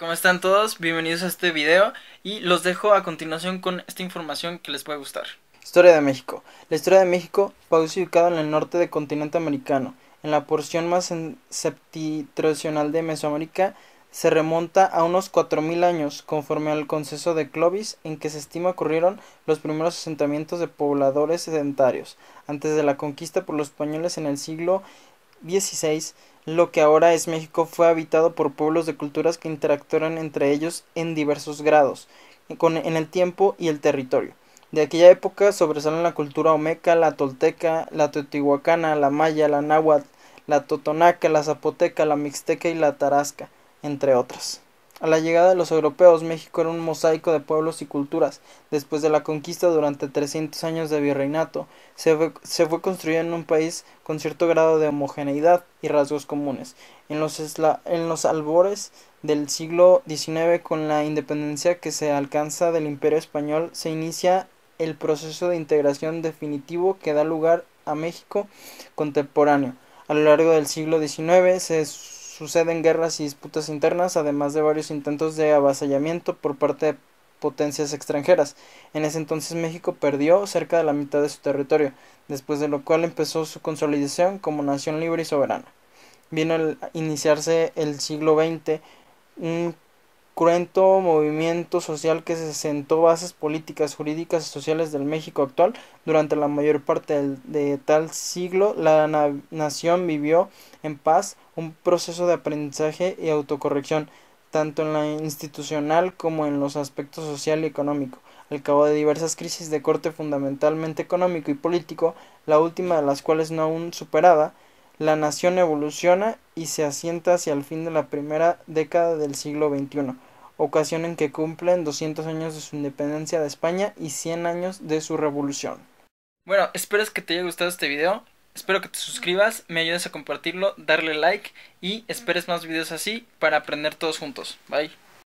¿Cómo están todos? Bienvenidos a este video y los dejo a continuación con esta información que les puede gustar. Historia de México. La historia de México, país ubicada en el norte del continente americano, en la porción más septentrional de Mesoamérica, se remonta a unos 4.000 años, conforme al conceso de Clovis, en que se estima ocurrieron los primeros asentamientos de pobladores sedentarios, antes de la conquista por los españoles en el siglo XVI lo que ahora es México fue habitado por pueblos de culturas que interactuaron entre ellos en diversos grados, en el tiempo y el territorio. De aquella época sobresalen la cultura omeca, la tolteca, la teotihuacana, la maya, la náhuatl, la totonaca, la zapoteca, la mixteca y la tarasca, entre otras. A la llegada de los europeos, México era un mosaico de pueblos y culturas. Después de la conquista durante 300 años de virreinato, se fue, se fue construyendo un país con cierto grado de homogeneidad y rasgos comunes. En los, en los albores del siglo XIX, con la independencia que se alcanza del Imperio Español, se inicia el proceso de integración definitivo que da lugar a México contemporáneo. A lo largo del siglo XIX se Suceden guerras y disputas internas, además de varios intentos de avasallamiento por parte de potencias extranjeras. En ese entonces México perdió cerca de la mitad de su territorio, después de lo cual empezó su consolidación como nación libre y soberana. Vino a iniciarse el siglo XX un cruento movimiento social que se sentó bases políticas, jurídicas y sociales del México actual. Durante la mayor parte de tal siglo, la nación vivió en paz un proceso de aprendizaje y autocorrección, tanto en la institucional como en los aspectos social y económico. Al cabo de diversas crisis de corte fundamentalmente económico y político, la última de las cuales no aún superada, la nación evoluciona y se asienta hacia el fin de la primera década del siglo XXI, ocasión en que cumplen 200 años de su independencia de España y 100 años de su revolución. Bueno, espero que te haya gustado este video, espero que te suscribas, me ayudes a compartirlo, darle like y esperes más videos así para aprender todos juntos. Bye.